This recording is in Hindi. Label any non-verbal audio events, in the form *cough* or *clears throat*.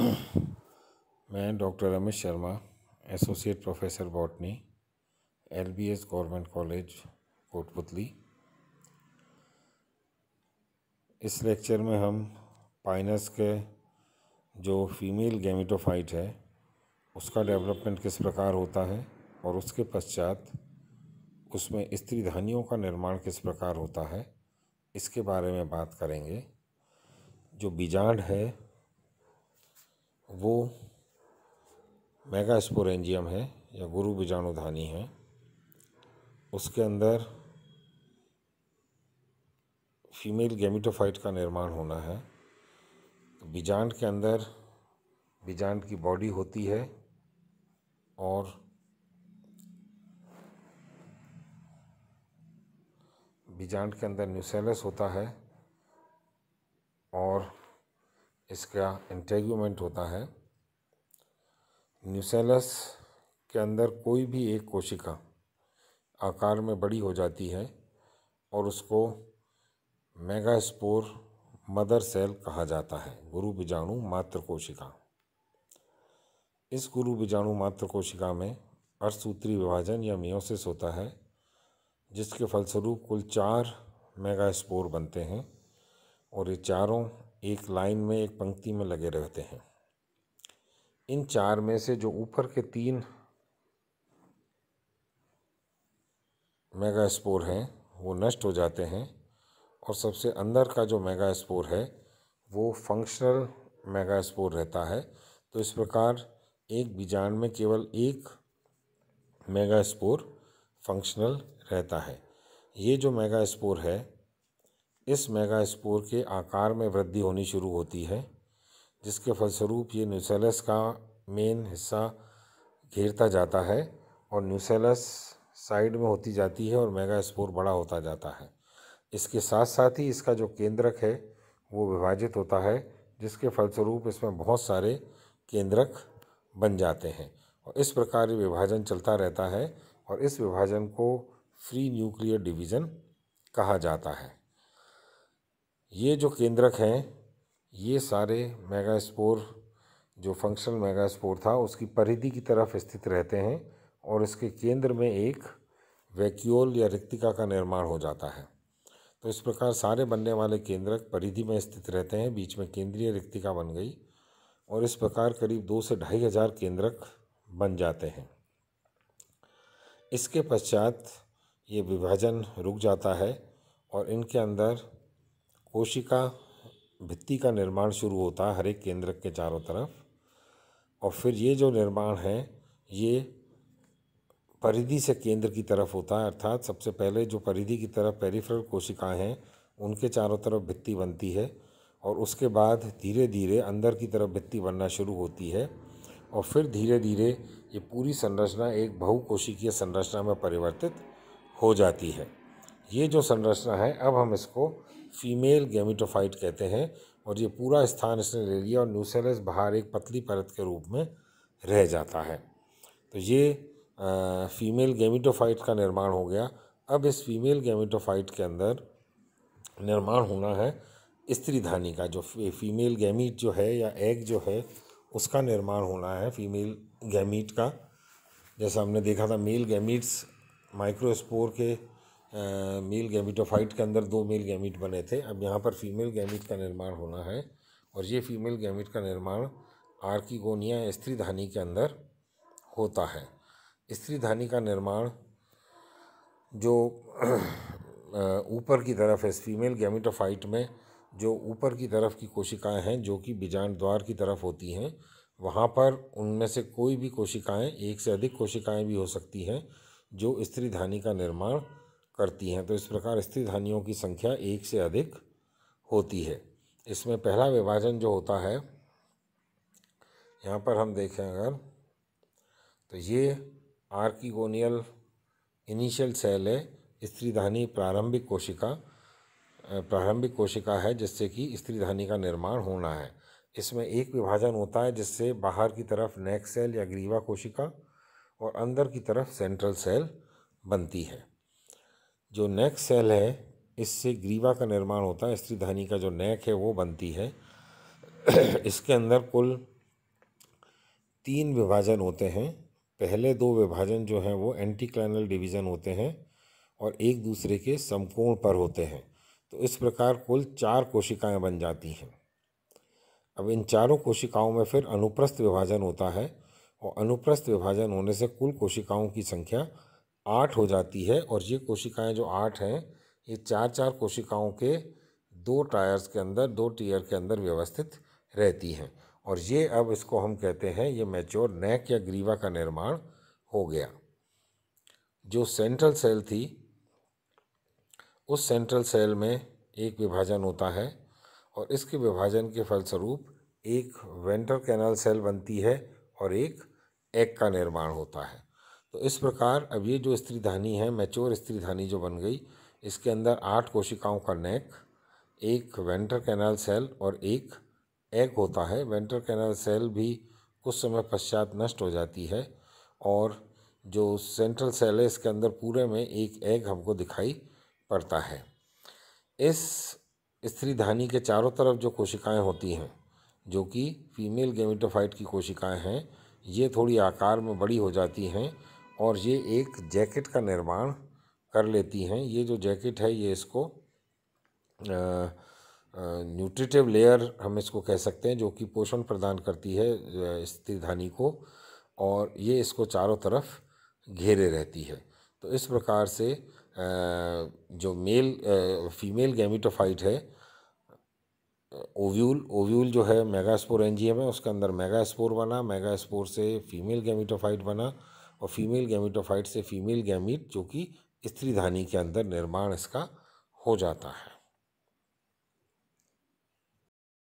मैं doctor Ramesh Sharma associate professor botany LBS government college Kotputli इस लेक्चर में हम पाइनस के जो फीमेल गेमिटोफाइट है उसका डेवलपमेंट किस प्रकार होता है और उसके पश्चात उसमें स्त्री धानियों का निर्माण किस प्रकार होता है इसके बारे में बात करेंगे जो बीजांड है वो मेगास्पोरेंजियम है या गुरु बीजाणुधानी है उसके अंदर फीमेल गेमिटोफाइट का निर्माण होना है बीजांड के अंदर बीजांड की बॉडी होती है और बीजांड के अंदर न्यूसेलस होता है इसका इंटेग्यूमेंट होता है न्यूसेलस के अंदर कोई भी एक कोशिका आकार में बड़ी हो जाती है और उसको मेगास्पोर मदर सेल कहा जाता है गुरु बीजाणु मात्र कोशिका इस गुरु बीजाणु मात्र कोशिका में अर्धसूत्री विभाजन या मियोसिस होता है जिसके फलस्वरूप कुल चार मेगास्पोर बनते हैं और ये चारों एक लाइन में एक पंक्ति में लगे रहते हैं इन चार में से जो ऊपर के तीन मेगा स्पोर हैं वो नष्ट हो जाते हैं और सबसे अंदर का जो मेगा स्पोर है वो फंक्शनल मेगा स्पोर रहता है तो इस प्रकार एक बीजाण में केवल एक मेगा स्पोर फंक्शनल रहता है ये जो मेगा स्पोर है इस मेगा स्पोर के आकार में वृद्धि होनी शुरू होती है जिसके फलस्वरूप ये न्यूसेलस का मेन हिस्सा घेरता जाता है और न्यूसेलस साइड में होती जाती है और मेगा स्पोर बड़ा होता जाता है इसके साथ साथ ही इसका जो केंद्रक है वो विभाजित होता है जिसके फलस्वरूप इसमें बहुत सारे केंद्रक बन जाते हैं और इस प्रकार ये विभाजन चलता रहता है और इस विभाजन को फ्री न्यूक्लियर डिवीज़न कहा जाता है ये जो केंद्रक हैं ये सारे मेगास्पोर जो फंक्शनल मेगास्पोर था उसकी परिधि की तरफ स्थित रहते हैं और इसके केंद्र में एक वैक्यूल या रिक्तिका का निर्माण हो जाता है तो इस प्रकार सारे बनने वाले केंद्रक परिधि में स्थित रहते हैं बीच में केंद्रीय रिक्तिका बन गई और इस प्रकार करीब दो से ढाई हज़ार केंद्रक बन जाते हैं इसके पश्चात ये विभाजन रुक जाता है और इनके अंदर कोशिका भित्ति का निर्माण शुरू होता है हर एक केंद्रक के चारों तरफ और फिर ये जो निर्माण है ये परिधि से केंद्र की तरफ होता है अर्थात सबसे पहले जो परिधि की तरफ पेरिफेरल कोशिकाएं हैं उनके चारों तरफ भित्ति बनती है और उसके बाद धीरे धीरे अंदर की तरफ भित्ति बनना शुरू होती है और फिर धीरे धीरे ये पूरी संरचना एक बहुकोशिकीय संरचना में परिवर्तित हो जाती है ये जो संरचना है अब हम इसको फीमेल गैमिटोफाइट कहते हैं और ये पूरा स्थान इसने ले लिया और न्यूसेलस बाहर एक पतली परत के रूप में रह जाता है तो ये आ, फीमेल गैमिटोफाइट का निर्माण हो गया अब इस फीमेल गैमिटोफाइट के अंदर निर्माण होना है स्त्रीधानी का जो फीमेल गैमीट जो है या एग जो है उसका निर्माण होना है फीमेल गैमीट का जैसा हमने देखा था मेल गैमीट्स माइक्रोस्पोर के मेल गैमिटोफाइट के अंदर दो मेल गैमिट बने थे अब यहाँ पर फीमेल गैमिट का निर्माण होना है और ये फीमेल गैमिट का निर्माण स्त्री स्त्रीधानी के अंदर होता है स्त्रीधानी का निर्माण जो ऊपर की तरफ है फीमेल गैमिटोफाइट में जो ऊपर की तरफ की कोशिकाएं हैं जो कि बीजाण द्वार की तरफ होती हैं वहाँ पर उनमें से कोई भी कोशिकाएं एक से अधिक कोशिकाएं भी हो सकती हैं जो स्त्रीधानी का निर्माण करती हैं तो इस प्रकार स्त्री ध्वनियों की संख्या एक से अधिक होती है इसमें पहला विभाजन जो होता है यहाँ पर हम देखें अगर तो ये आर्किगोनियल इनिशियल सेल है स्त्रीधानी प्रारंभिक कोशिका प्रारंभिक कोशिका है जिससे कि स्त्रीधानी का निर्माण होना है इसमें एक विभाजन होता है जिससे बाहर की तरफ नेक सेल या ग्रीवा कोशिका और अंदर की तरफ सेंट्रल सेल बनती है जो नेक सेल है इससे ग्रीवा का निर्माण होता है स्त्रीधानी का जो नेक है वो बनती है *clears throat* इसके अंदर कुल तीन विभाजन होते हैं पहले दो विभाजन जो हैं वो एंटी क्लाइनल डिवीज़न होते हैं और एक दूसरे के समकोण पर होते हैं तो इस प्रकार कुल चार कोशिकाएं बन जाती हैं अब इन चारों कोशिकाओं में फिर अनुप्रस्थ विभाजन होता है और अनुप्रस्थ विभाजन होने से कुल कोशिकाओं की संख्या आठ हो जाती है और ये कोशिकाएं जो आठ हैं ये चार चार कोशिकाओं के दो टायर्स के अंदर दो टीयर के अंदर व्यवस्थित रहती हैं और ये अब इसको हम कहते हैं ये मैच्योर नेक या ग्रीवा का निर्माण हो गया जो सेंट्रल सेल थी उस सेंट्रल सेल में एक विभाजन होता है और इसके विभाजन के फलस्वरूप एक वेंटर कैनल सेल बनती है और एक एग का निर्माण होता है तो इस प्रकार अब ये जो स्त्रीधानी है मैच्योर स्त्रीधानी जो बन गई इसके अंदर आठ कोशिकाओं का नेक एक वेंटर कैनाल सेल और एक एग होता है वेंटर कैनाल सेल भी कुछ समय पश्चात नष्ट हो जाती है और जो सेंट्रल सेल है इसके अंदर पूरे में एक एग हमको दिखाई पड़ता है इस स्त्रीधानी के चारों तरफ जो कोशिकाएं होती हैं जो कि फीमेल गेमिटोफाइट की कोशिकाएं हैं ये थोड़ी आकार में बड़ी हो जाती हैं और ये एक जैकेट का निर्माण कर लेती हैं ये जो जैकेट है ये इसको न्यूट्रिटिव लेयर हम इसको कह सकते हैं जो कि पोषण प्रदान करती है स्त्रीधानी को और ये इसको चारों तरफ घेरे रहती है तो इस प्रकार से जो मेल फीमेल गैमिटोफाइट है ओव्यूल ओव्यूल जो है मेगास्पोर एनजीएम है उसके अंदर मेगास्पोर बना मेगास्पोर से फीमेल गैमिटोफाइट बना और फीमेल गैमिटोफाइट से फीमेल गैमिट जो कि स्त्रीधानी के अंदर निर्माण इसका हो जाता है